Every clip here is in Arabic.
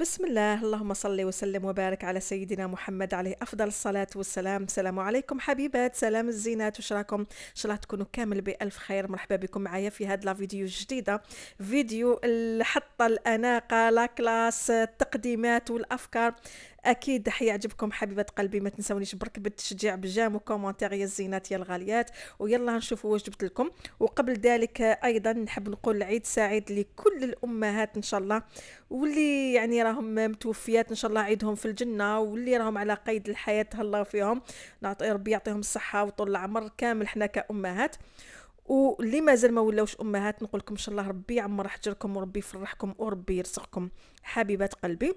بسم الله اللهم صل وسلم وبارك على سيدنا محمد عليه افضل الصلاه والسلام السلام عليكم حبيبات سلام الزينات وش راكم ان شاء الله تكونوا كامل بالف خير مرحبا بكم معايا في هاد لا فيديو جديده فيديو الحطه الاناقه لا كلاس التقديمات والافكار اكيد حيعجبكم حبيبه قلبي ما تنسونيش برك بالتشجيع بالجام وكومونتير يا الزينات يا الغاليات ويلا نشوفوا واش جبت لكم وقبل ذلك ايضا نحب نقول عيد سعيد لكل الامهات ان شاء الله واللي يعني راهم متوفيات ان شاء الله عيدهم في الجنه واللي راهم على قيد الحياه تهلاو فيهم نعطي ربي يعطيهم الصحه وطول العمر كامل حنا كامهات واللي مازال ما ولاوش امهات نقول لكم ان شاء الله ربي يعمر حجركم وربي يفرحكم وربي يرزقكم حبيبات قلبي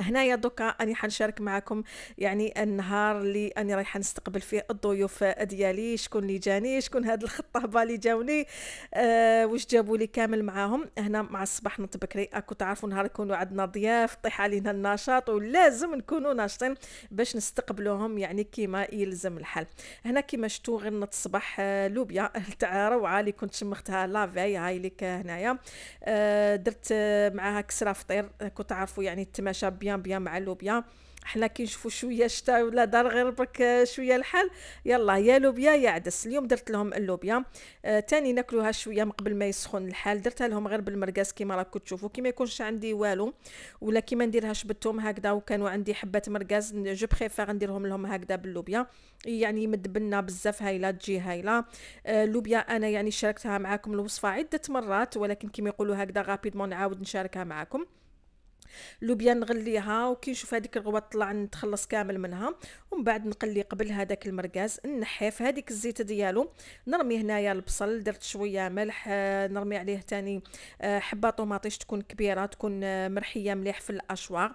هنايا دوكا اني حنشارك معكم يعني النهار اللي اني رايحه نستقبل فيه الضيوف ديالي شكون اللي جاني شكون هاد الخطابه اللي جاوني أه واش جابوا لي كامل معاهم هنا مع الصباح نط بكري اكو تعرفوا نهار يكونوا عندنا ضياف طيح علينا النشاط ولازم نكونوا ناشطين باش نستقبلوهم يعني كيما يلزم الحال هنا كيما شتو غير الصباح آه، لوبيا تاع روعه اللي كنت شمختها لافاي هاي لك هنايا أه درت آه، معاها كسره فطير كنت تعرفوا يعني التماشى بيان بيان مع اللوبيا حنا كي نشوفوا شويه شتا ولا دار غير برك شويه الحال يلا يا لوبيا يا عدس اليوم درت لهم اللوبيا آه تاني ناكلوها شويه من قبل ما يسخن الحال درتها لهم غير بالمرقاس كيما راكم تشوفوا كيما يكونش عندي والو ولا كيما نديرهاش بالثوم هكذا وكانوا عندي حبات مرقاس جو بريفير نديرهم لهم هكذا باللوبيا يعني بنا بزاف هايله تجي هايله آه لوبيا انا يعني شاركتها معاكم الوصفه عده مرات ولكن كيما يقولوا هكذا غابيدمون نعاود نشاركها معاكم لوبيا نغليها وكي نشوف هذيك الغوة طلع نتخلص كامل منها ومن بعد نقلي قبل هذاك المرقاز نحيه في هذيك الزيت ديالو نرمي هنايا البصل درت شوية ملح آه، نرمي عليه تاني آه، حبة طوماطيش تكون كبيرة تكون آه، مرحية مليح في الأشواغ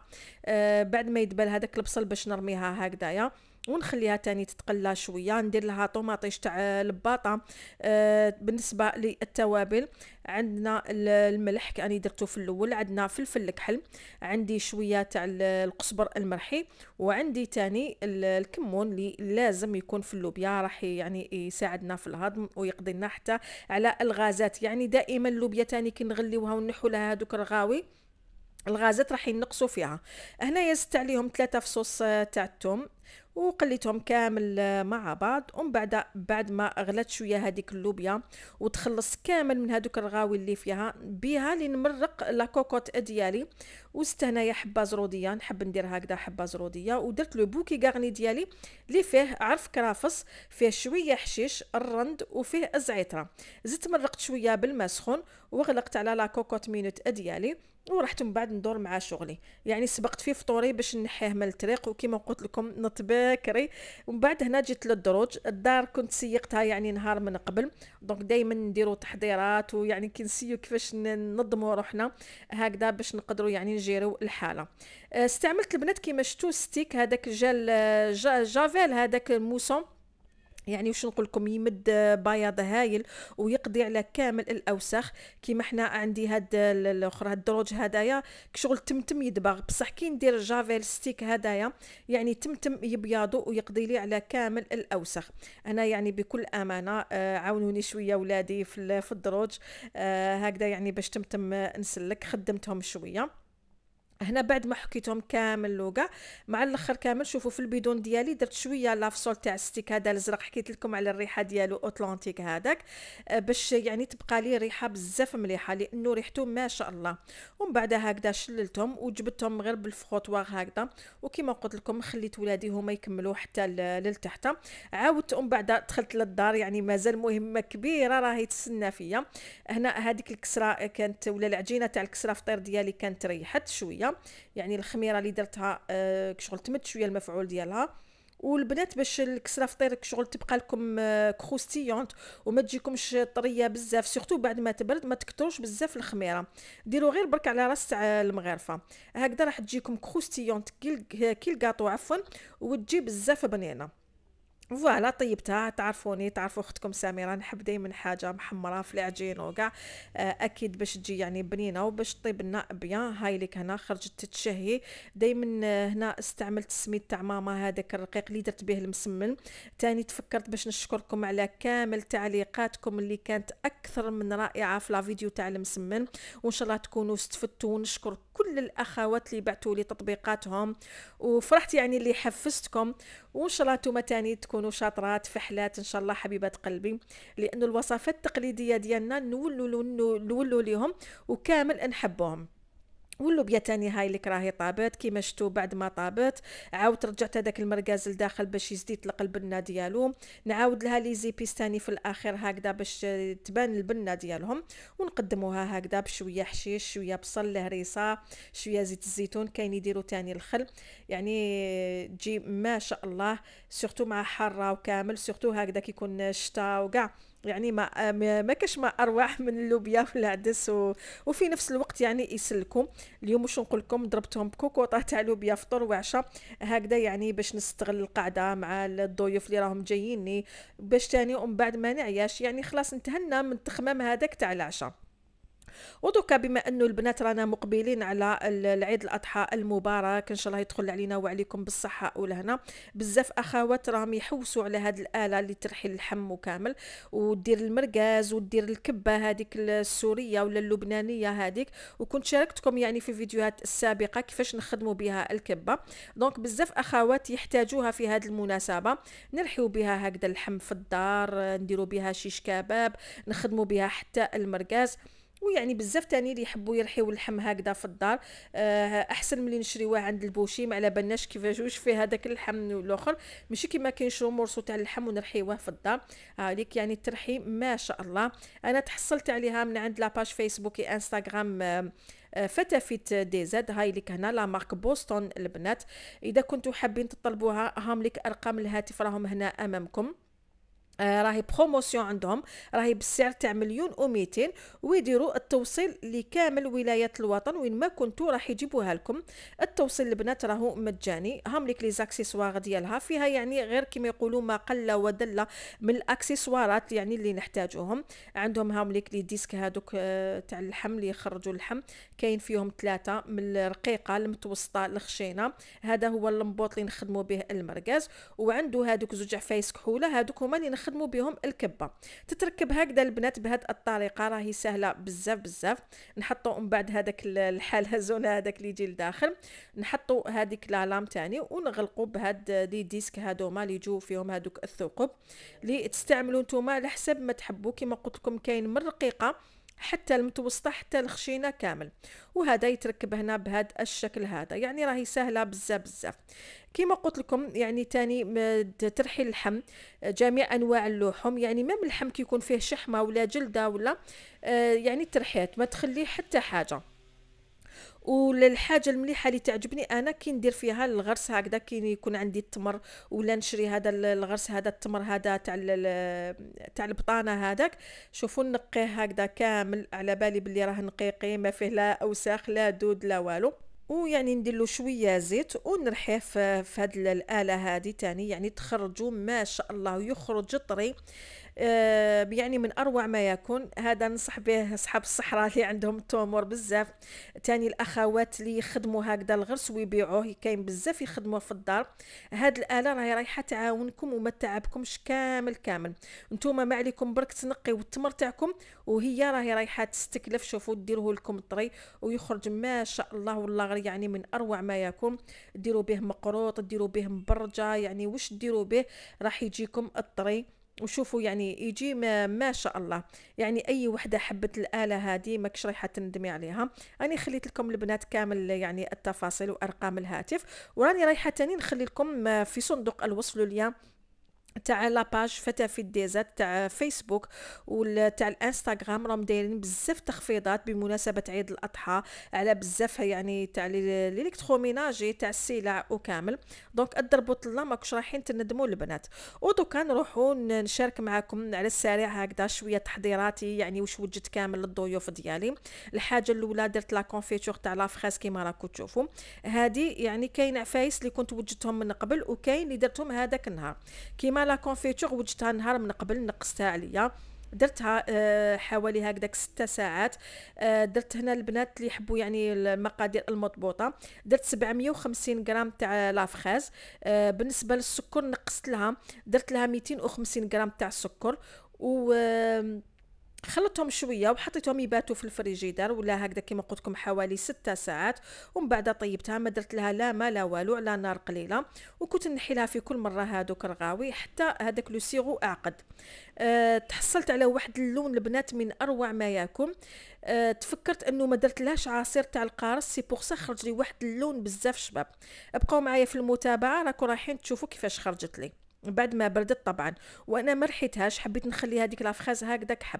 بعد ما يدبل هذاك البصل باش نرميها هكذايا ونخليها تاني تتقلى شويه ندير لها طوماطيش تاع الباطه آه بالنسبه للتوابل عندنا الملح كاني درتو في الاول عندنا فلفل الكحل عندي شويه تاع القزبر المرحي وعندي تاني الكمون اللي لازم يكون في اللوبيا راح يعني يساعدنا في الهضم ويقضي لنا حتى على الغازات يعني دائما اللوبيا تاني كي نغليوها لها هذوك الرغاوي الغازات راح ينقصوا فيها هنايا زدت عليهم ثلاثة فصوص تاع الثوم وقليتهم كامل آه، مع بعض ومن بعد بعد ما غلات شويه هذيك اللوبيا وتخلص كامل من هذوك الغاوي اللي فيها بها اللي نمرق لا كوكوت ديالي وست هنايا حبه زروديه نحب ندير هكذا حبه زروديه ودرت لو بوكي غارني ديالي اللي فيه عرف كرافس فيه شويه حشيش الرند وفيه الزعتره زدت مرقت شويه بالماء سخون وغلقت على لا كوكوت مينوت ديالي ورحت من بعد ندور مع شغلي يعني سبقت فيه فطوري باش نحيه من الطريق وكما قلت لكم نط باكري ومن بعد هنا جيت للدروج الدار كنت سيقتها يعني نهار من قبل دونك دائما نديرو تحضيرات ويعني كي نسيو كيفاش ننظموا روحنا هكذا باش نقدروا يعني نجيروا الحاله آه، استعملت البنات كيما شفتوا ستيك هذاك جل آه، جافيل هذاك الموسون يعني وش نقول لكم يمد بياض هايل ويقضي على كامل الاوساخ كيما حنا عندي هاد الاخرى هاد الدروج هدايا كشغل تمتم يدبغ بصح كي ندير جافيل ستيك هدايا يعني تمتم يبيضو ويقضي لي على كامل الاوساخ انا يعني بكل امانه آه، عاونوني شويه ولادي في الدروج آه، هكذا يعني باش تمتم نسلك خدمتهم شويه هنا بعد ما حكيتهم كامل لوكا مع الاخر كامل شوفوا في البيدون ديالي درت شويه لافصول تاع الستيك هذا الازرق حكيت لكم على الريحه ديالو اوتلانتيك هذاك آه، باش يعني تبقى لي ريحه بزاف مليحه لانه ريحته ما شاء الله ومن بعد هكذا شللتهم وجبتهم غير بالفخوطوار هكذا وكما قلت لكم خليت ولادي هما يكملوا حتى للتحت عاودت ومن بعد دخلت للدار يعني مازال مهمه كبيره راهي تسنى فيا هنا هذيك الكسره كانت ولا العجينه تاع الكسره فطير ديالي كانت ريحت شويه شويه يعني الخميره اللي درتها آه، كشغل تمد شويه المفعول ديالها والبنات باش الكسره فطير شغل تبقى لكم آه، كروستيونت وما تجيكمش طريه بزاف سورتو بعد ما تبرد ما تكتروش بزاف الخميره ديروا غير برك على راس تاع المغارفه هكذا راح تجيكم كروستيونت كي الكاطو عفوا وتجي بزاف بنينه فوالا طيبتها تعرفوني تعرفوا اختكم سميره نحب دائما حاجه محمره في العجين وكاع آه، اكيد باش تجي يعني بنينه وباش طيب لنا بيان هاي اللي هنا خرجت تتشهي دائما آه، هنا استعملت السميد تاع ماما هذاك الرقيق اللي درت به المسمن تاني تفكرت باش نشكركم على كامل تعليقاتكم اللي كانت اكثر من رائعه في لا فيديو تاع المسمن وان شاء الله تكونوا استفدتوا ونشكر كل الاخوات اللي بعثوا لي تطبيقاتهم وفرحت يعني اللي حفزتكم وان شاء الله نتوما تاني تكونوا شاطرات فحلات ان شاء الله حبيبات قلبي لانه الوصفات التقليديه ديالنا نولوا نولوا ليهم وكامل نحبوهم واللوبيا تاني هاي اللي راهي طابت كيما شتو بعد ما طابت عاود رجعت هذاك المركز لداخل باش يزيد يطلق البنه ديالو نعاود لها لي زيبيس تاني في الاخر هكذا باش تبان البنه ديالهم ونقدموها هكذا بشويه حشيش شويه بصل لهريسه شويه زيت الزيتون كاين يديروا تاني الخل يعني تجي ما شاء الله سورتو مع حاره وكامل سورتو هكذا كيكون الشتا وكاع يعني ما ما كاش ما ارواح من اللوبيا العدس و... وفي نفس الوقت يعني يسلكم اليوم واش نقول لكم ضربتهم بكوكوطه تاع لوبيا فطور وعشاء هكذا يعني باش نستغل القعده مع الضيوف اللي راهم جاييني باش تاني ومن بعد ما نعياش يعني خلاص انتهينا من التخمام هذاك تاع العشاء ودوكا بما انه البنات رانا مقبلين على العيد الاضحى المبارك ان شاء الله يدخل علينا وعليكم بالصحه ولهنا بزاف اخوات راهم يحوسوا على هاد الاله اللي ترحل الحم كامل ودير المرقاز ودير الكبه هذيك السوريه ولا اللبنانيه هذيك وكنت شاركتكم يعني في فيديوهات السابقه كيفاش نخدموا بها الكبه دونك بزاف اخوات يحتاجوها في هذه المناسبه نرحيو بها هكذا اللحم في الدار نديرو بها شيش كباب نخدمو بها حتى المرقاز ويعني بزاف تاني اللي يحبوا يرحيو اللحم هكذا في الدار آه، احسن ملي نشريوه عند البوشي ما على بالناش كيفاش واش فيه هذاك اللحم الاخر ماشي كيما كنشرو مورسو تاع اللحم ونرحيوه في الدار عليك يعني الترحيم ما شاء الله انا تحصلت عليها من عند لاباج فيسبوك انستغرام فتافيت دي زاد هاي لك هنا لا مارك بوستون البنات اذا كنتو حابين تطلبوها هام لك ارقام الهاتف راهم هنا امامكم آه، راهي بروموسيون عندهم راهي بالسعر تاع مليون و200 ويديروا التوصيل لكامل ولايات الوطن وين ما كنتو راح يجيبوها لكم التوصيل البنات راهو مجاني ليك لي زاكسيسوار ديالها فيها يعني غير كيما يقولوا ما قل ودل من الاكسسوارات يعني اللي نحتاجوهم عندهم ليك لي ديسك هادوك آه، تاع اللحم اللي يخرجوا اللحم كاين فيهم ثلاثه من الرقيقه المتوسطه الخشينه هذا هو اللمبوط اللي نخدموا به المرقاز وعنده هادوك زوج عفايس كحوله هادوك هما اللي كيخدموا بهم الكبه تتركب هكذا البنات بهذه الطريقه راهي سهله بزاف بزاف نحطوا من بعد هذاك الحلزون هذاك اللي يجي لداخل نحطوا هذيك لالام تاني ونغلقوا بهاد دي ديسك هادوما اللي يجوا فيهم هذوك الثقوب اللي تستعملوا نتوما على حسب ما تحبوا كما قلت لكم كاين من رقيقه حتى المتوسطة حتى الخشينة كامل وهذا يتركب هنا بهذا الشكل هذا يعني راهي سهلة بزاف بزاف كما قلت لكم يعني تاني ترحيل اللحم جميع انواع اللحوم يعني مام اللحم كيكون فيه شحمه ولا جلده ولا آه، يعني ترحيات ما تخليه حتى حاجه وللحاجه المليحه اللي تعجبني انا كي ندير فيها الغرس هكذا كي يكون عندي التمر ولا نشري هذا الغرس هذا التمر هذا تاع تاع البطانه هذاك شوفوا نقيه هكذا كامل على بالي بلي راه نقيقي ما فيه لا اوساخ لا دود لا والو ويعني ندير له شويه زيت ونرحيه في هاد الاله هذه تاني يعني تخرجوا ما شاء الله يخرج طري آه، يعني من اروع ما يكون هذا ننصح به اصحاب الصحراء اللي عندهم التومور بزاف تاني الاخوات اللي يخدموا هكذا الغرس ويبيعوه كاين بزاف يخدموه في الدار هاد الاله راهي رايحه تعاونكم وما تعبكمش كامل كامل نتوما ما عليكم برك تنقيو التمر تاعكم وهي راهي رايحه تستكلف شوفوا ديروه لكم الطري ويخرج ما شاء الله والله غير يعني من اروع ما يكون ديروا به مقروط ديروا به مبرجه يعني واش ديروا به راح يجيكم الطري وشوفوا يعني يجي ما, ما شاء الله يعني اي وحده حبت الاله هذه ماكش رايحه تندمي عليها راني خليت لكم البنات كامل يعني التفاصيل وارقام الهاتف وراني رايحه تاني نخلي لكم في صندوق الوصف ليا تاع لاباج فتى في الديزات تاع فيسبوك وتاع الانستغرام راهم دايرين بزاف تخفيضات بمناسبه عيد الاضحى على بزاف يعني تاع الالكتروميناجي تاع السلع وكامل دونك اضربوا طلا ماكوش رايحين تندموا البنات ودوكا نروحوا نشارك معكم على السريع هكذا شويه تحضيراتي يعني واش وجدت كامل للضيوف ديالي الحاجه الاولى درت لا كونفيتور تاع لا فراس كيما راكم تشوفوا هذه يعني كاين عفايس اللي كنت وجدتهم من قبل وكاين اللي درتهم هذاك النهار كيما لا كونفيتور وجدتها نهار من قبل نقصتها عليا درتها آه، حوالي هكذاك ستة ساعات آه، درت هنا البنات اللي يحبوا يعني المقادير المضبوطه درت 750 غرام تاع لافخاز آه، بالنسبه للسكر نقصت لها درت لها 250 غرام تاع السكر و خلطتهم شويه وحطيتهم يباتوا في الفريجيدار ولا هكذا كما قلت لكم حوالي ستة ساعات ومن بعد طيبتها ما درت لها لا ما لا والو على نار قليله وكنت نحي لها في كل مره هذوك الرغاوي حتى هذاك لو سيغو اعقد أه تحصلت على واحد اللون البنات من اروع ما ياكم أه تفكرت انه ما درت لهاش عصير تاع القارص سي بوغ سا خرج لي واحد اللون بزاف شباب ابقوا معايا في المتابعه راكم رايحين تشوفوا كيفاش خرجت لي بعد ما بردت طبعا وانا مرحتهاش حبيت نخلي هذيك لافخاز هكذاك حب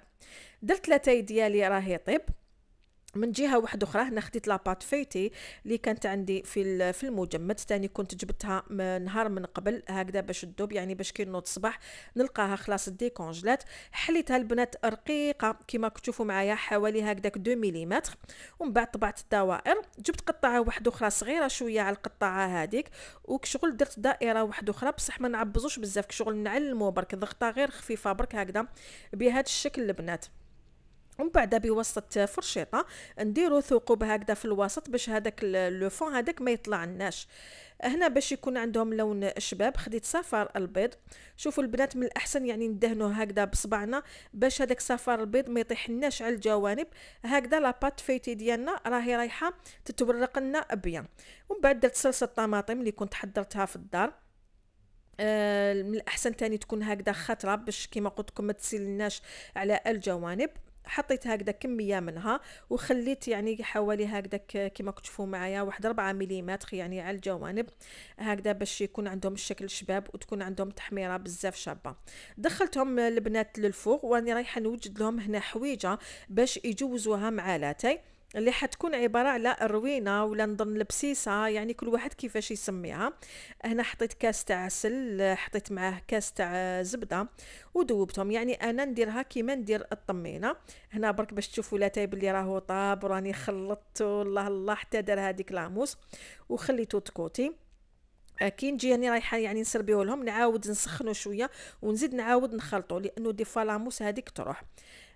درت لاتاي ديالي راهي طيب من جهه واحده اخرى هنا خديت لاباط فيتي اللي كانت عندي في في المجمد تاني كنت جبتها نهار من قبل هكذا باش تذوب يعني باش كي نوض الصباح نلقاها خلاص كونجلات حليتها البنات رقيقه كما تشوفوا معايا حوالي هكذاك 2 ملم ومن بعد طبعت الدوائر جبت قطعه واحده اخرى صغيره شويه على القطعه هذيك وكشغل درت دائره واحده اخرى بصح ما نعبزوش بزاف كشغل نعلمو برك ضغطه غير خفيفه برك هكذا بهذا الشكل البنات ومن بعد بواسطه فرشيطه نديرو ثقوب هكذا في الوسط باش هذاك لو فون هذاك ما يطلع هنا باش يكون عندهم لون شباب خديت صفار البيض شوفوا البنات من الاحسن يعني ندهنوه هكذا بصبعنا باش هذاك صفار البيض ما يطيحناش على الجوانب هكذا لاباط فيتي ديالنا راهي رايحه تتورق لنا بيان ومن بعد درت صلصه الطماطم اللي كنت حضرتها في الدار آه، من الاحسن تاني تكون هكذا خطره باش كما قلت لكم ما تسيلناش على الجوانب حطيت هكذا كميه منها وخليت يعني حوالي هكذا كما كتشوفوا معايا واحد 4 ملم يعني على الجوانب هكذا باش يكون عندهم الشكل شباب وتكون عندهم تحميره بزاف شابه دخلتهم البنات للفوق واني رايحه نوجد لهم هنا حويجه باش يجوزوها مع لاتاي اللي حتكون عبارة على الروينة ولا نظن البسيسة يعني كل واحد كيفاش يسميها هنا حطيت كاس تاع عسل حطيت معاه كاس تاع زبدة ودوبتهم يعني انا نديرها كيما ندير الطمينة هنا برك باش تشوفوا لا تايب اللي راهو طاب وراني خلطت الله الله حتى دار هذيك لاموس وخليته تكوتي كي نجي هاني رايحه يعني نسربيه لهم نعاود نسخنو شويه ونزيد نعاود نخلطو لانه دي فالاموس هذيك تروح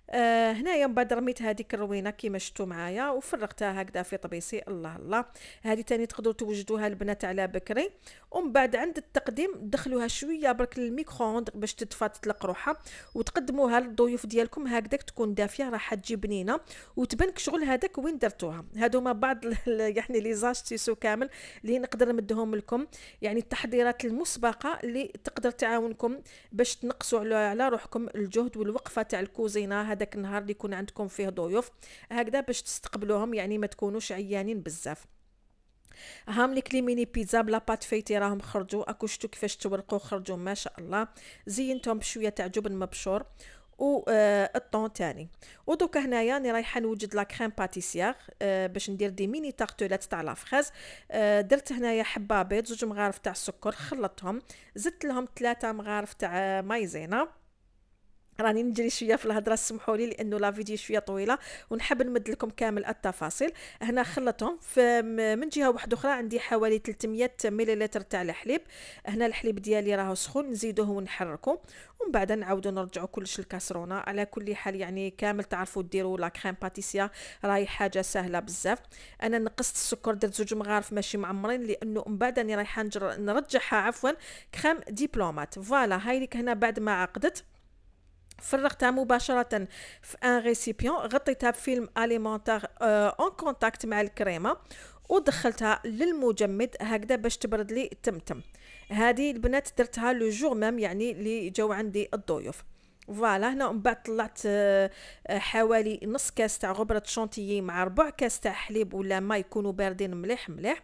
آه هنايا من بعد رميت هذيك الروينه كيما شفتوا معايا وفرغتها هكذا في طبيسي الله الله هذه تاني تقدروا توجدوها البنات على بكري ومن بعد عند التقديم دخلوها شويه برك للميكرووند باش تدفى تطلق روحها وتقدموها للضيوف ديالكم هكذاك تكون دافيه راح تجي بنينه وتبانك شغل هذاك وين درتوها هادوما بعض يعني لي زاستيسو كامل اللي نقدر نمدهم لكم يعني التحضيرات المسبقه اللي تقدر تعاونكم باش تنقصوا على روحكم الجهد والوقفه تاع الكوزينه هذاك النهار اللي يكون عندكم فيه ضيوف هكذا باش تستقبلوهم يعني ما تكونوش عيانين بزاف هام لي كليميني بيتزا بلا بات فيتي راهم خرجوا اكو شتو كيفاش تورقوا خرجوا ما شاء الله زينتهم بشويه تاع جبن مبشور و آه، الطون تاني دوكا هنايا راني رايحه نوجد لا كريم باتيسيير آه، باش ندير دي ميني تارتلات تاع لافريز آه، درت هنايا حبه بيض زوج مغارف تاع السكر خلطتهم زدت لهم ثلاثه مغارف تاع مايزينا راني نجري شويه في الهضره سمحوا لي لانه لا فيديو شويه طويله ونحب نمد لكم كامل التفاصيل هنا خلطهم من جهه واحده اخرى عندي حوالي 300 مليلتر تاع الحليب هنا الحليب ديالي راه سخون نزيدوه ونحركو ومن بعد نعاودو نرجعو كلش الكاسرونه على كل حال يعني كامل تعرفوا ديروا لا كريم باتيسيا راهي حاجه سهله بزاف انا نقصت السكر درت زوج مغارف ماشي معمرين لانه من بعد راني رايحه نرجعها عفوا كريم ديبلومات فوالا هاي هنا بعد ما عقدت فرغتها مباشرة في ان ريسيبيون غطيتها بفيلم اليمونتار اون كونتاكت مع الكريمة ودخلتها للمجمد هكذا باش تبرد لي تمتم هذه البنات درتها لو جور مام يعني اللي جاو عندي الضيوف فوالا هنا من بعد طلعت آه، حوالي نص كاس تاع غبرة شونتيي مع ربع كاس تاع حليب ولا ما يكونوا باردين مليح مليح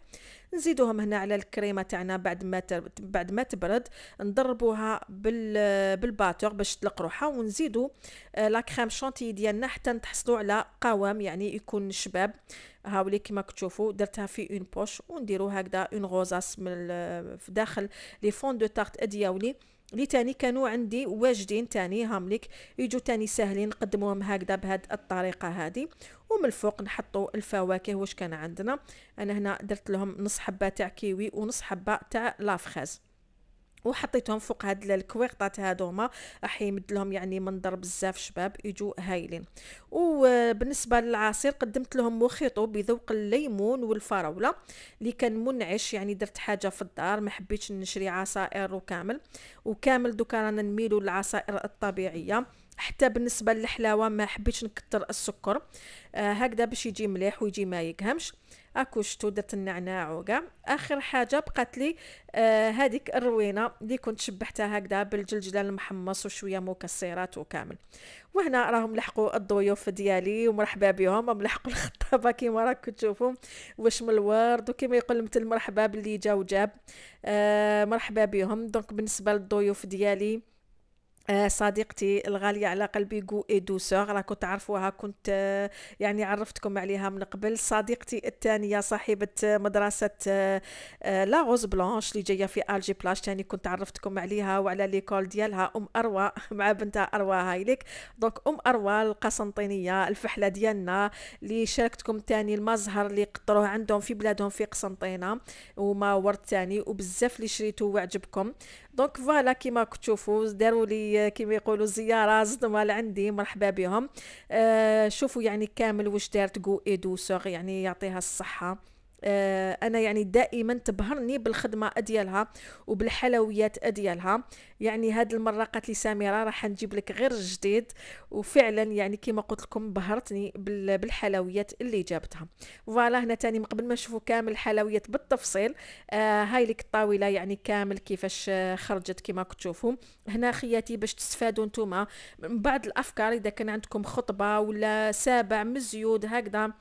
نزيدوهم هنا على الكريمه تاعنا بعد ما بعد ما تبرد نضربوها بال بالباتور باش تطلق روحها ونزيدو آه، لا كريم شونتي ديالنا حتى نتحصلوا على قوام يعني يكون شباب هاولي كما كتشوفوا درتها في اون بوش ونديرو هكذا اون غوزاس من في داخل لي فون دو تارت ادياولي اللي تاني كانوا عندي واجدين تاني هاملك يجوا تاني ساهلين نقدموهم هكذا بهاد الطريقه هذه ومن الفوق نحطوا الفواكه واش كان عندنا انا هنا درت لهم نص حبه تاع كيوي ونص حبه تاع لافخاز وحطيتهم فوق هاد الكويرطات هادوما راح يمد لهم يعني منظر بزاف شباب يجوا هايلين وبالنسبه للعصير قدمت لهم مخيطو بذوق الليمون والفراوله اللي كان منعش يعني درت حاجه في الدار ما حبيتش نشري عصائر وكامل وكامل دوكا رانا نميلوا للعصائر الطبيعيه حتى بالنسبه للحلاوه ما حبيتش نكثر السكر آه هكذا باش يجي مليح ويجي ما يكهمش اكو شتوده النعناع وكاع اخر حاجه بقات لي آه هذيك الروينه اللي كنت شبحتها هكذا بالجلجلان المحمص وشويه مكسرات وكامل وهنا راهم لحقوا الضيوف ديالي ومرحبا بهم راهم لحقوا الخطابه كيما راكم تشوفوا واش من الورد وكيما يقول مثل مرحبا باللي جا وجاب آه مرحبا بهم دونك بالنسبه للضيوف ديالي آه، صديقتي الغالية على قلبي جو اي دوسور كنت تعرفوها كنت آه، يعني عرفتكم عليها من قبل صديقتي الثانية صاحبة آه، مدرسة لا غوز بلانش اللي جاية في الجي بلاش تاني كنت عرفتكم عليها وعلى ليكول ديالها ام اروى مع بنتها اروى هايلك دونك ام اروى القسنطينية الفحلة ديالنا اللي شاركتكم تاني المزهر اللي قطروه عندهم في بلادهم في قسنطينة وما ورد تاني وبزاف اللي شريتو وعجبكم دونك فوالا كيما كتشوفوا داروا لي كيما يقولوا زياره صدمه لعندي مرحبا بهم آه شوفوا يعني كامل واش دارت كو ايدوسور يعني يعطيها الصحه آه، انا يعني دائما تبهرني بالخدمه ديالها وبالحلويات ديالها يعني هاد المره قالت لي سميره راح نجيب لك غير جديد وفعلا يعني كما قلت لكم بهرتني بالحلويات اللي جابتها فوالا هنا تاني من قبل ما نشوفوا كامل الحلويات بالتفصيل آه هاي لك الطاوله يعني كامل كيفاش آه، خرجت كما تشوفوا هنا خياتي باش تستفادوا نتوما من بعض الافكار اذا كان عندكم خطبه ولا سابع مزيود هكذا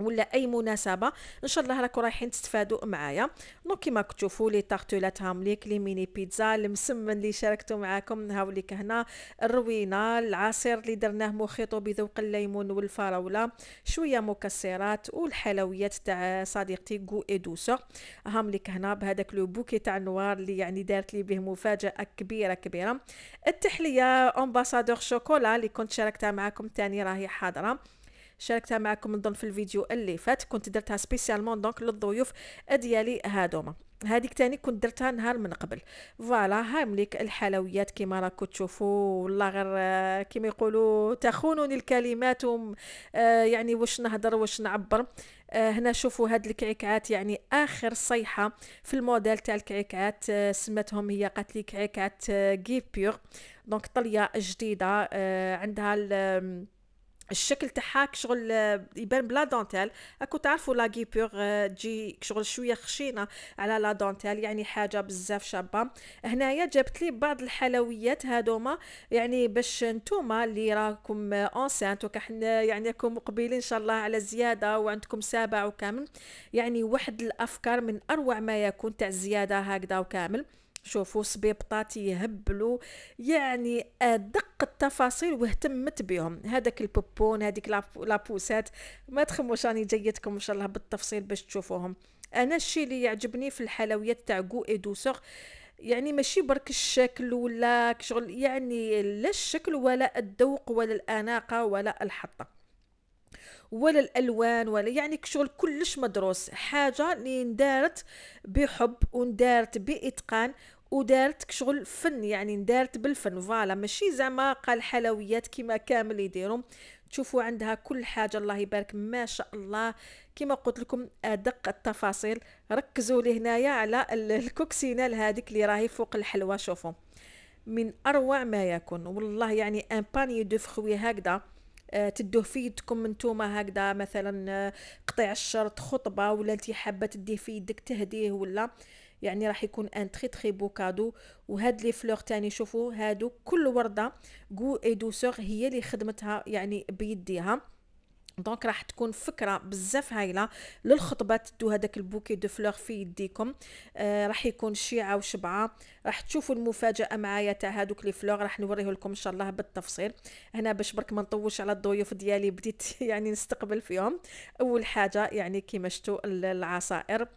ولا اي مناسبه ان شاء الله راكم رايحين تستفادوا معايا دونك كما كتشوفوا لي طارتولات هامليك لي ميني بيتزا المسمن اللي شاركته معاكم هاوليك هنا الروينه العصير اللي درناه مخيطو بذوق الليمون والفراوله شويه مكسرات والحلويات تاع صديقتي جو اي دوسور هامليك هنا بهذاك لو بوكي تاع النوار اللي يعني دارت لي به مفاجاه كبيره كبيره التحليه امباسادور شوكولا اللي كنت شاركتها معاكم تاني راهي حاضره شاركتها معكم نظن في الفيديو اللي فات كنت درتها سبيسيالمون دونك للضيوف ديالي هادوما هذيك تاني كنت درتها نهار من قبل فوالا ها مليك الحلويات كيما راكو تشوفوا والله غير آه، كيما يقولوا تخونني الكلمات آه، يعني واش نهضر واش نعبر آه، هنا شوفوا هاد الكعكعات يعني اخر صيحه في الموديل تاع الكعكعات سمتهم هي قالت لي كعكعات كي دونك طليه جديده عندها الشكل تاعها شغل آه، يبان بلا دونتيل اكو تعرفوا لا بيور آه، تجي شغل شويه خشينه على لا دونتيل يعني حاجه بزاف شابه هنايا جابت لي بعض الحلويات هادوما يعني باش نتوما اللي راكم اونسانت آه، وكحنا يعني راكم مقبلين ان شاء الله على زياده وعندكم سابع وكامل يعني واحد الافكار من اروع ما يكون تاع الزياده هكذا وكامل شوفوا سبيبطات يهبلوا يعني ادق التفاصيل واهتمت بهم هذاك البوبون هذيك لابوسات ما تخموش راني جيتكم ان شاء الله بالتفصيل باش تشوفوهم انا الشيء اللي يعجبني في الحلويات تاع كو اي دوسور يعني ماشي برك الشكل ولا شغل يعني لا الشكل ولا الذوق ولا الاناقه ولا الحطه ولا الالوان ولا يعني كشغل كلش مدروس حاجه اللي ندارت بحب وندارت باتقان ودارت كشغل فن يعني دارت بالفن فوالا ماشي زعما قال حلويات كما كامل يديرهم تشوفوا عندها كل حاجه الله يبارك ما شاء الله كما قلت لكم ادق التفاصيل ركزوا لي هنايا على الكوكسينه هذيك اللي راهي فوق الحلوه شوفوا من اروع ما يكون والله يعني ان باني دو فخوي هكذا آه، تدوه في يدكم نتوما هكذا مثلا آه، قطيع الشرط خطبه ولا انت حابه تديه في يدك تهديه ولا يعني راح يكون ان تري تري بو كادو وهاد لي فلور تاني شوفوا هادو كل ورده كو اي دوسور هي اللي خدمتها يعني بيديها دونك راح تكون فكره بزاف هايله للخطبه تدو هذاك البوكي دو فلور في يديكم آه راح يكون شيعه وشبعه راح تشوفوا المفاجاه معايا تاع هذوك لي فلور راح نوريه لكم ان شاء الله بالتفصيل هنا باش برك ما نطولش على الضيوف ديالي بديت يعني نستقبل فيهم اول حاجه يعني كيما شفتوا العصائر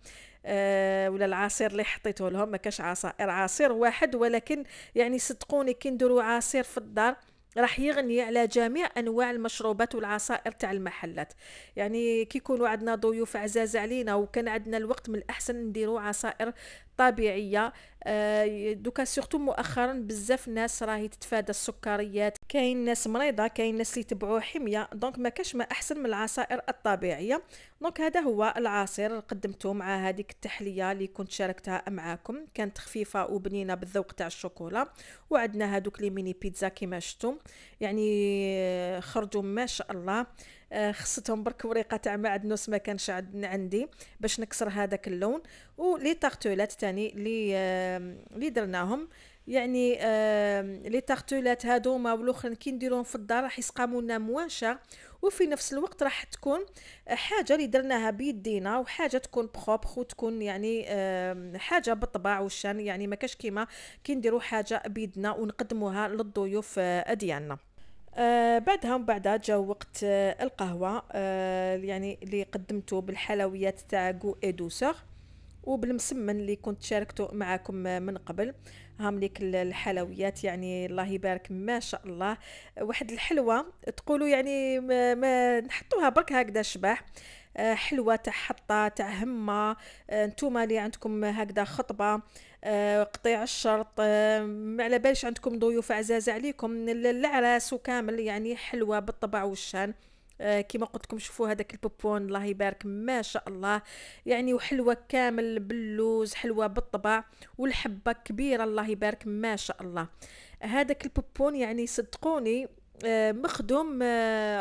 أه ولا العصير اللي حطيته لهم ما كاش عصائر عصير واحد ولكن يعني صدقوني كي نديروا عصير في الدار راح يغني على جميع انواع المشروبات والعصائر تاع المحلات يعني كي يكونوا عندنا ضيوف عزاز علينا وكان عندنا الوقت من الاحسن نديروا عصائر طبيعيه آه، دوكا سورتو مؤخرا بزاف ناس راهي تتفادى السكريات كاين ناس مريضه كاين ناس اللي يتبعوا حميه دونك ما كاش ما احسن من العصائر الطبيعيه دونك هذا هو العصير قدمته مع هذيك التحليه اللي كنت شاركتها معاكم كانت خفيفه وبنينه بالذوق تاع الشوكولا وعندنا هذوك لي ميني بيتزا كما شفتم يعني آه، خرجوا ما شاء الله آه، خصتهم برك وريقه تاع معدنوس ما كانش عندي باش نكسر هذاك اللون ولي تارتولات تاني لي آه، لي درناهم يعني آه لي تارتولات هادوما والاخرين كي نديرهم في الدار راح يسقاموا لنا موانشه وفي نفس الوقت راح تكون حاجه اللي درناها بيدينا وحاجه تكون بروبر وتكون يعني آه، حاجه بالطبع والشان يعني ما كاش كيما كي نديرو حاجه بيدنا ونقدموها للضيوف ديالنا آه بعدها ومن بعدها جا وقت آه القهوة آه يعني اللي قدمته بالحلويات تاع كو اي دوسور وبالمسمن اللي كنت شاركته معكم من قبل هام ليك الحلويات يعني الله يبارك ما شاء الله واحد الحلوى تقولوا يعني ما, ما نحطوها برك هكذا شباح آه، حلوه تاع حطه تاع همه آه، نتوما اللي عندكم هكذا خطبه آه، قطيع الشرط ما آه، على بالش عندكم ضيوف عزاز عليكم العراس وكامل يعني حلوه بالطبع والشان آه، كما قلت لكم شوفوا هذاك البوبون الله يبارك ما شاء الله يعني وحلوه كامل باللوز حلوه بالطبع والحبه كبيره الله يبارك ما شاء الله هذاك البوبون يعني صدقوني مخدوم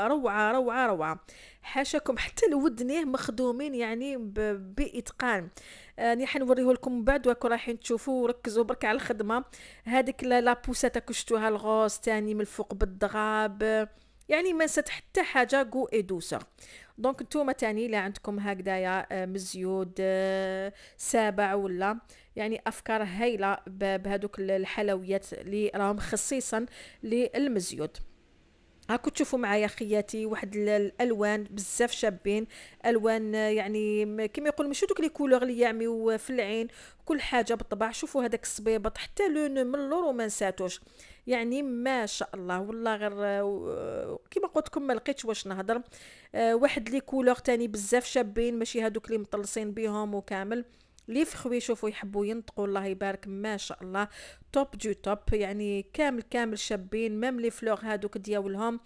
روعه روعه روعه حاشاكم حتى الودنيه مخدومين يعني باتقان راني آه، حنوريه لكم بعد وراكم رايحين تشوفوا وركزوا برك على الخدمه هذيك لابوسه كشتوها الغوص تاني من الفوق بالضغاب يعني ما نسات حتى حاجه جو اي دوسه دونك نتوما تاني لا عندكم هكذايا آه، مزيود آه، سابع ولا يعني افكار هايله بهذوك الحلويات اللي راهم خصيصا للمزيود هاكو تشوفوا معايا خياتي واحد الالوان بزاف شابين الوان آه، يعني كما يقول ماشي دوك لي كولور اللي يعميو آه، في العين كل حاجه بالطبع شوفوا هذاك الصبيبط حتى لون من اللور وما نساتوش يعني ما شاء الله والله غير آه، كما قلت لكم ما لقيتش واش نهضر واحد لي كولور تاني بزاف شابين ماشي هادوك اللي مطلصين بيهم وكامل لي فخوي يشوفوا يحبوا ينطقوا الله يبارك ما شاء الله توب دو توب يعني كامل كامل شابين مام لي فلوغ هادوك دياولهم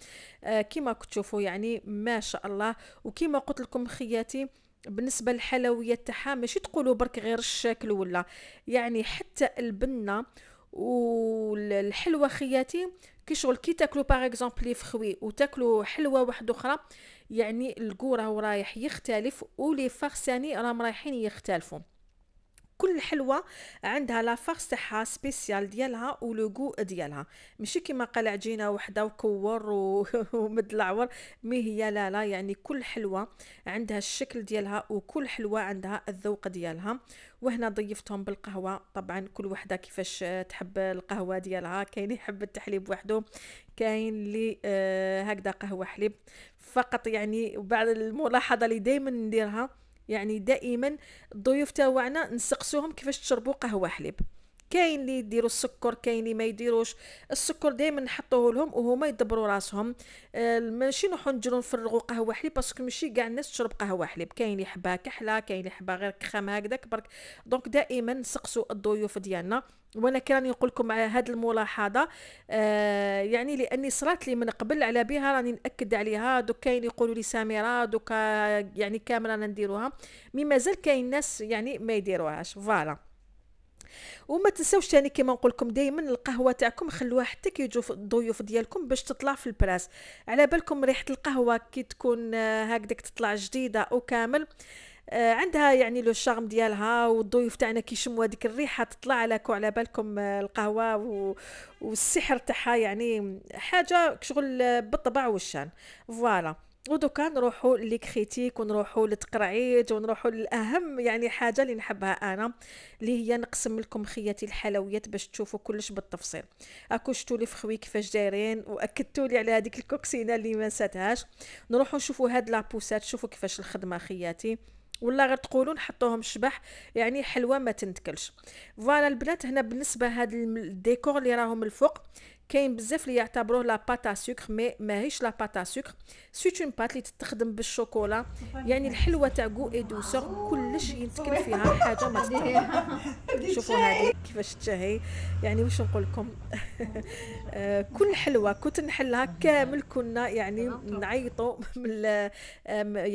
آه كيما كتشوفوا يعني ما شاء الله وكيما قلت لكم خياتي بالنسبه للحلويات تاعها ماشي تقولوا برك غير الشكل ولا يعني حتى البنه والحلوه خياتي كي شغل كي تاكلوا باغ اكزومبل لي فخوي وتاكلوا حلوه واحده اخرى يعني الكو راه رايح يختلف ولي فاغساني راهم رايحين يختلفوا كل حلوه عندها لا فارس تاعها سبيسيال ديالها ولو غو ديالها ماشي كيما قال عجينه وحده وكور و... مد العور مي هي لا لا يعني كل حلوه عندها الشكل ديالها وكل حلوه عندها الذوق ديالها وهنا ضيفتهم بالقهوه طبعا كل وحده كيفاش آه، تحب القهوه ديالها كاين يحب التحليب وحده كاين اللي آه هكذا قهوه حليب فقط يعني بعد الملاحظه اللي دائما نديرها يعني دائما الضيوف تاوعنا نسقسوهم كيفاش تشربوا قهوه حليب كاين اللي يديروا السكر كاين اللي ما يديروش السكر دائما نحطوه لهم وهما يدبروا راسهم آه، ماشي نروحوا نجرو نفرغوا قهوه حليب باسكو ماشي كاع الناس تشرب قهوه حليب كاين اللي يحبها كحله كاين اللي يحبها غير كخام هكذاك برك دونك دائما نسقسوا الضيوف ديالنا وانا كراني نقول لكم على هذه الملاحظه آه يعني لاني صرات لي من قبل على بها راني ناكد عليها دوك كاين يقولوا لي سميره دوك يعني كامله رانا نديروها مي مازال كاين ناس يعني ما يديروهاش فوالا وما تنساوش ثاني كما نقول لكم دائما القهوه تاعكم خلوها حتى يجوا الضيوف ديالكم باش تطلع في البراس على بالكم ريحه القهوه كي تكون آه، هكذاك تطلع جديده وكامل آه، عندها يعني لو شارم ديالها والضيوف تاعنا كيشموا هذيك الريحه تطلع لكم على بالكم آه، القهوه و... والسحر تاعها يعني حاجه شغل بالطبع والشان فوالا ودوكا نروحوا لكريتيك ونروحوا لتقرعيد ونروحوا للاهم يعني حاجه اللي نحبها انا اللي هي نقسم لكم خياتي الحلويات باش تشوفوا كلش بالتفصيل اكو شفتوا لي فخوي كيفاش دايرين واكدتوا لي على هذيك الكوكسينه اللي ما ساتهاش نروحوا نشوفوا هاد لابوسات شوفوا كيفاش الخدمه خياتي ولا غير تقولوا نحطوهم شبح يعني حلوه ما تنتكلش فوالا البنات هنا بالنسبه هاد الديكور اللي راهم الفوق كاين بزاف اللي يعتبروه لا باتا سكر مي ماهيش لا باتا سكر سيت اون بات اللي تخدم بالشوكولا يعني الحلوه تاع كو اي دوسور كلش يتكل فيها حاجه ما شوفوا هذه كيفاش تشهي يعني واش نقول لكم كل حلوه كنت نحلها كامل كنا يعني نعيطوا من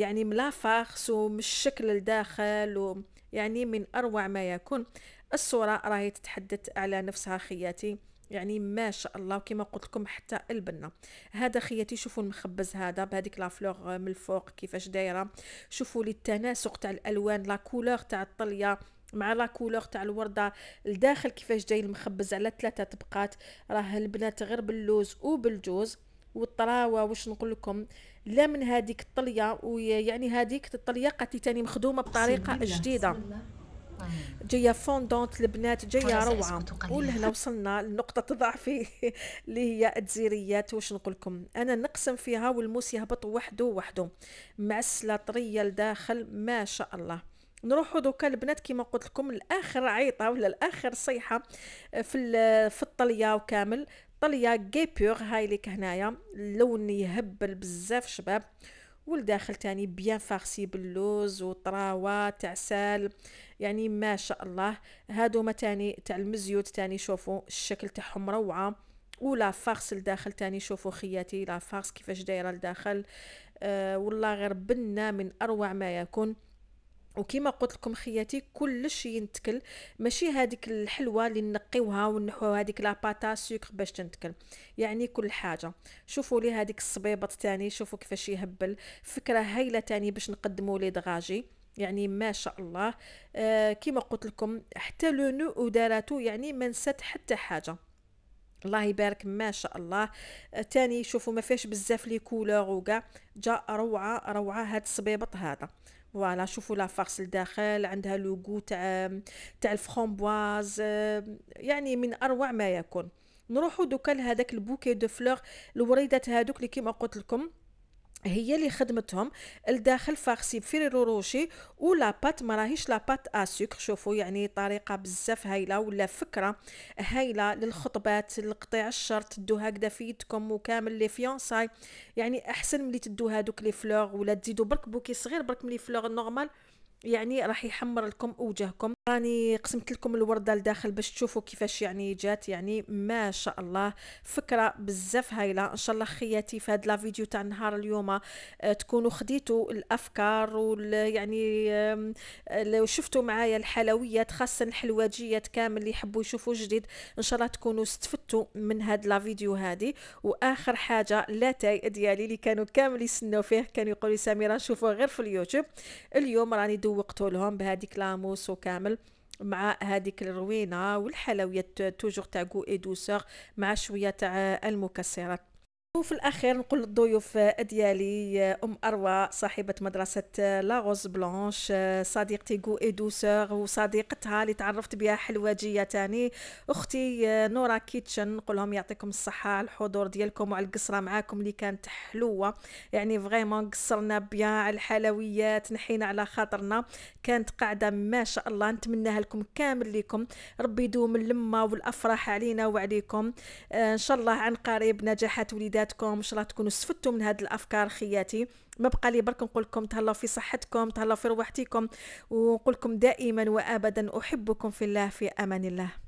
يعني من لافاكس ومن الشكل لداخل يعني من اروع ما يكون الصوره راهي تتحدث على نفسها خياتي يعني ما شاء الله وكما قلت لكم حتى البنه هذا خياتي شوفوا المخبز هذا بهذيك لا فلوغ من الفوق كيفاش دايره شوفوا لي التناسق تاع الالوان لا كولور تاع الطليه مع لا كولور تاع الورده الداخل كيفاش جاي المخبز على ثلاثه طبقات راه البنات غير باللوز وبالجوز والطراوه واش نقول لكم لا من هذيك الطليه ويعني هذيك الطليه قاتي تاني مخدومه بطريقه جديده طيب. جايه فوندونت البنات جايه روعه ولهنا وصلنا لنقطه ضعفي اللي هي التزيريات واش نقول لكم انا نقسم فيها والموس يهبط وحده وحده معسله طريه لداخل ما شاء الله نروحوا دوكا البنات كيما قلت لكم الاخر عيطه ولا الاخر صيحه آه، في آه، في الطليه وكامل طليه كي بيور هاي ليك هنايا اللون يهبل بزاف شباب والداخل تاني بيان فارسي باللوز وطراوه تعسال يعني ما شاء الله هادو ما تاني تاع المزيوت تاني شوفوا الشكل تاعهم روعه ولا فارس لداخل تاني شوفوا خياتي لا فارس كيفاش دايره لداخل أه والله غير بنا من اروع ما يكون وكما قلت لكم خياتي كلش ينتكل ماشي هذيك الحلوه اللي نقيوها ونحو هذيك لاباتا سكر باش تنتكل يعني كل حاجه شوفوا لي هذيك الصبيبط تاني شوفوا كيفاش يهبل فكره هايله تاني باش نقدموا لي دغاجي يعني ما شاء الله آه كما قلت لكم حتى لونو نو يعني ما نسات حتى حاجه الله يبارك ما شاء الله آه، تاني شوفوا ما فيهش بزاف لي كولور وكاع جا روعه روعه هاد الصبيبط هذا فوالا شوفوا لا فارس لداخل عندها لوغو تاع تاع الفرومبواز آه، يعني من اروع ما يكون نروحوا دوكا لهذاك البوكي دو فلور الوريدات هادوك اللي كيما قلت لكم هي اللي خدمتهم الداخل فاخسي بفيري روشي و بات ما راهيش لا بات اسكر شوفوا يعني طريقه بزاف هايله ولا فكره هايله للخطبات لقطيع الشرط دو هكذا في يدكم وكامل لي فيونساي يعني احسن ملي تدو هادوك لي فلور ولا تزيدوا برك بوكي صغير برك ملي فلور نورمال يعني راح يحمر لكم وجهكم راني قسمت لكم الورده لداخل باش تشوفوا كيفاش يعني جات يعني ما شاء الله فكره بزاف هايله ان شاء الله خياتي في هاد لا فيديو تاع نهار اليوم آه، تكونوا خديتوا الافكار يعني لو شفتوا معايا الحلويات خاصه الحلواجيات كامل اللي يحبوا يشوفوا جديد ان شاء الله تكونوا استفدتوا من هاد لا فيديو هادي واخر حاجه لاتاي ديالي اللي كانوا كامل يسنوا فيه كانوا يقولوا سميره شوفوا غير في اليوتيوب اليوم راني دوقته لهم بهذيك لاموس وكامل مع هذيك الروينه والحلويات توجور تاع كو اي دوسور مع شويه تاع المكسرات وفي الأخير نقول للضيوف ديالي أم أروى صاحبة مدرسة لاغوز بلانش صديقتي جو دوسور وصديقتها اللي تعرفت بها حلواجية تاني أختي نورا كيتشن نقول لهم يعطيكم الصحة على الحضور ديالكم وعلى القصرة معاكم اللي كانت حلوة يعني فريمون قصرنا بيا على الحلويات نحينا على خاطرنا كانت قاعدة ما شاء الله نتمناها لكم كامل ليكم ربي يدوم اللمة والأفراح علينا وعليكم آه، إن شاء الله عن قريب نجاحات وليدات حياتكم ان شاء الله تكونوا استفدتوا من هاد الافكار خياتي ما بقى لي برك نقول لكم تهلاو في صحتكم تهلاو في روحتكم ونقول لكم دائما وابدا احبكم في الله في امان الله